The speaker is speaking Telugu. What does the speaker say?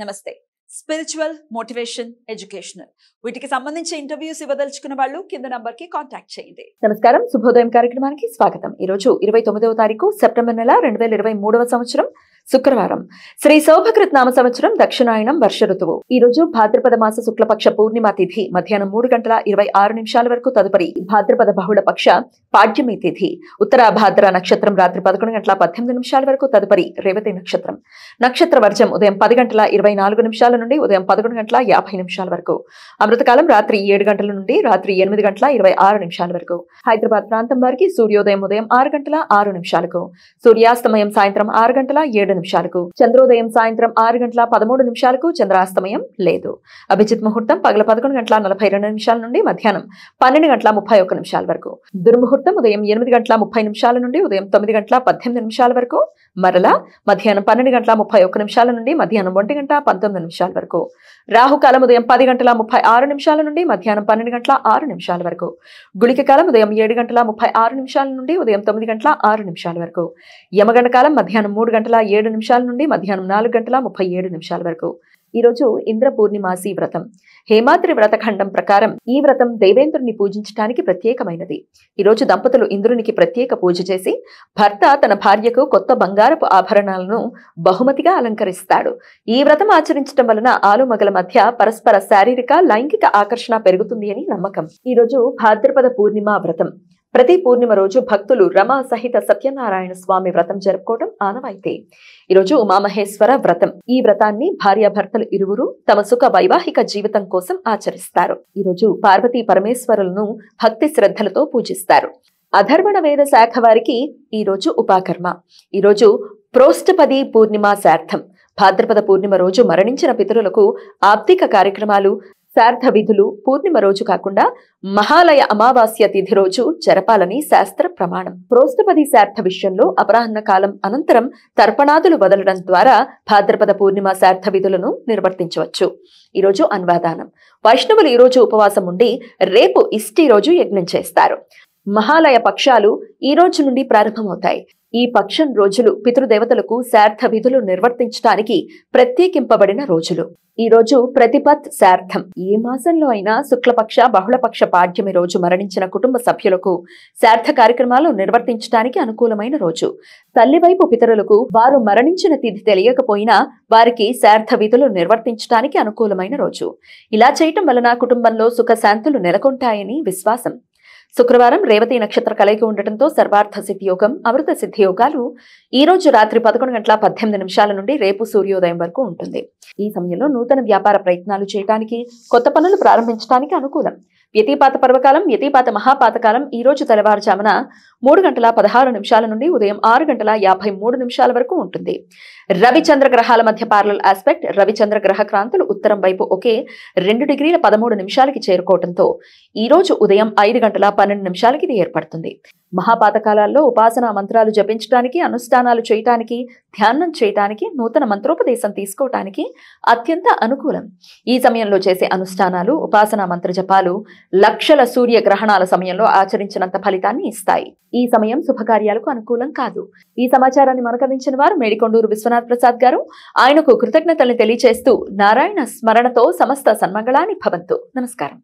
నమస్తే స్పిరిచువల్ మోటివేషన్ ఎడ్యుకేషనల్ వీటికి సంబంధించి ఇంటర్వ్యూస్ ఇవ్వదలుచుకున్న వాళ్ళు కింద నంబర్ కి కాంటాక్ట్ చేయండి నమస్కారం శుభోదయం కార్యక్రమానికి స్వాగతం ఈ రోజు ఇరవై తొమ్మిదవ తారీఖు సెప్టెంబర్ నెల రెండు వేల ఇరవై మూడవ సంవత్సరం శుక్రవారం శ్రీ నామ సంవత్సరం దక్షిణాయనం వర్ష ఋతువు ఈ రోజు భాద్రపద మాస శుక్లపక్ష పూర్ణిమ తిథి మధ్యాహ్నం మూడు గంటల ఇరవై ఆరు నిమిషాల వరకు తదుపరి భాద్రపద బహుళ పక్ష పాడ్యమి తిథి ఉత్తర భాద్ర నక్షత్రం రాత్రి పదకొండు గంటల పద్దెనిమిది నిమిషాల వరకు తదుపరి రేవతి నక్షత్రం నక్షత్ర వర్జం ఉదయం పది గంటల ఇరవై నాలుగు నిమిషాల నుండి ఉదయం పదకొండు గంటల యాభై నిమిషాల వరకు అమృతకాలం రాత్రి ఏడు గంటల నుండి రాత్రి ఎనిమిది గంటల ఇరవై ఆరు నిమిషాల వరకు హైదరాబాద్ ప్రాంతం వారికి సూర్యోదయం ఉదయం ఆరు గంటల ఆరు నిమిషాలకు సూర్యాస్తమయం సాయంత్రం ఆరు గంటల ఏడు నిమిషాలకు చంద్రోదయం సాయంత్రం ఆరు గంటల పదమూడు నిమిషాలకు చంద్రాస్తమయం లేదు అభిజిత్ ముహూర్తం పగల పదకొండు గంటల నలభై రెండు నిమిషాల నుండి మధ్యాహ్నం పన్నెండు గంటల ముప్పై ఒక్క నిమిషాల వరకు దుర్ముహూర్తం ఉదయం ఎనిమిది గంటల ముప్పై నిమిషాల నుండి ఉదయం తొమ్మిది గంటల పద్దెనిమిది నిమిషాల వరకు మరలా మధ్యాహ్నం పన్నెండు గంటల ముప్పై ఒక్క నిమిషాల నుండి మధ్యాహ్నం ఒంటి గంట పంతొమ్మిది నిమిషాల వరకు రాహుకాలం ఉదయం పది గంటల ముప్పై ఆరు నిమిషాల నుండి మధ్యాహ్నం పన్నెండు గంటల ఆరు నిమిషాల వరకు గుళిక కాలం ఉదయం ఏడు గంటల ముప్పై ఆరు నిమిషాల నుండి ఉదయం తొమ్మిది గంటల ఆరు నిమిషాల వరకు యమగండ కాలం మధ్యాహ్నం మూడు గంటల ఏడు నిమిషాల నుండి మధ్యాహ్నం నాలుగు గంటల ముప్పై ఏడు నిమిషాల వరకు ఈరోజు ఇంద్ర పూర్ణిమాసి వ్రతం హేమాద్రి వ్రతఖండం ప్రకారం ఈ వ్రతం దేవేంద్రుని పూజించడానికి ప్రత్యేకమైనది ఈరోజు దంపతులు ఇంద్రునికి ప్రత్యేక పూజ చేసి భర్త తన భార్యకు కొత్త బంగారపు ఆభరణాలను బహుమతిగా అలంకరిస్తాడు ఈ వ్రతం ఆచరించడం వలన ఆలుమగల మధ్య పరస్పర శారీరక లైంగిక ఆకర్షణ పెరుగుతుంది అని నమ్మకం ఈరోజు భాద్రపద పూర్ణిమ వ్రతం ప్రతి పూర్ణిమ రోజు భక్తులు రమా సహిత సత్యనారాయణ స్వామి వ్రతం జరుపుకోవడం ఆనవాయితీ ఈరోజు ఉమామహేశ్వర వ్రతం ఈ వ్రతాన్ని భార్యాభర్తలు ఇరువురు తమ సుఖ వైవాహిక జీవితం కోసం ఆచరిస్తారు ఈరోజు పార్వతీ పరమేశ్వరులను భక్తి శ్రద్ధలతో పూజిస్తారు అధర్వణ వేద శాఖ వారికి ఈరోజు ఉపాకర్మ ఈరోజు ప్రోష్టపది పూర్ణిమ శార్థం భాద్రపద పూర్ణిమ రోజు మరణించిన పితరులకు ఆప్తిక కార్యక్రమాలు శార్ధ విధులు పూర్ణిమ రోజు కాకుండా మహాలయ అమావాస్య తిథి రోజు జరపాలని శాస్త్ర ప్రమాణం ప్రోస్తపది శార్థ విషయంలో అపరాహ్న కాలం అనంతరం తర్పణాదులు వదలడం ద్వారా భాద్రపద పూర్ణిమ శార్థ విధులను నిర్వర్తించవచ్చు ఈరోజు అన్వాదానం వైష్ణవులు ఈరోజు ఉపవాసం ఉండి రేపు ఇష్టి రోజు యజ్ఞం చేస్తారు మహాలయ పక్షాలు ఈ రోజు నుండి ప్రారంభమవుతాయి ఈ పక్షం రోజులు పితృదేవతలకు శార్థ విధులు నిర్వర్తించడానికి ప్రత్యేకింపబడిన రోజులు ఈ రోజు ప్రతిపత్ శార్థం ఏ మాసంలో అయినా శుక్లపక్ష బహుళపక్ష పాఠ్యమి రోజు మరణించిన కుటుంబ సభ్యులకు శార్థ కార్యక్రమాలు నిర్వర్తించడానికి అనుకూలమైన రోజు తల్లివైపు పితరులకు వారు మరణించిన తిథి తెలియకపోయినా వారికి శార్థ విధులు నిర్వర్తించడానికి అనుకూలమైన రోజు ఇలా చేయటం వలన కుటుంబంలో సుఖశాంతులు నెలకొంటాయని విశ్వాసం శుక్రవారం రేవతి నక్షత్ర కలయిక ఉండటంతో సర్వార్థ సిద్ధియోగం అమృత సిద్ధియోగాలు ఈ రోజు రాత్రి పదకొండు గంటల పద్దెనిమిది నిమిషాల నుండి రేపు సూర్యోదయం వరకు ఉంటుంది ఈ సమయంలో నూతన వ్యాపార ప్రయత్నాలు చేయడానికి కొత్త పనులు ప్రారంభించడానికి అనుకూలం వ్యతిపాత పర్వకాలం వ్యతిపాత మహాపాతకాలం ఈ రోజు తెల్లవారుజామున మూడు గంటల పదహారు నిమిషాల నుండి ఉదయం ఆరు గంటల యాభై మూడు నిమిషాల వరకు ఉంటుంది రవిచంద్ర గ్రహాల మధ్య పార్లల్ ఆస్పెక్ట్ రవిచంద్ర గ్రహ క్రాంతులు ఉత్తరం వైపు ఒకే రెండు డిగ్రీల పదమూడు నిమిషాలకి చేరుకోవడంతో ఈ రోజు ఉదయం ఐదు గంటల పన్నెండు నిమిషాలకి ఇది ఏర్పడుతుంది మహాపాతకాలాల్లో ఉపాసనా మంత్రాలు జపించడానికి అనుష్ఠానాలు చేయటానికి ధ్యానం చేయటానికి నూతన మంత్రోపదేశం తీసుకోవటానికి అత్యంత అనుకూలం ఈ సమయంలో చేసే అనుష్ఠానాలు ఉపాసనా మంత్ర జపాలు లక్షల సూర్య గ్రహణాల సమయంలో ఆచరించినంత ఫలితాన్ని ఇస్తాయి ఈ సమయం శుభకార్యాలకు అనుకూలం కాదు ఈ సమాచారాన్ని మనకందించిన వారు మేడికొండూరు విశ్వనాథ్ ప్రసాద్ గారు ఆయనకు కృతజ్ఞతల్ని తెలియజేస్తూ నారాయణ స్మరణతో సమస్త సన్మంగళాన్ని భవంతు నమస్కారం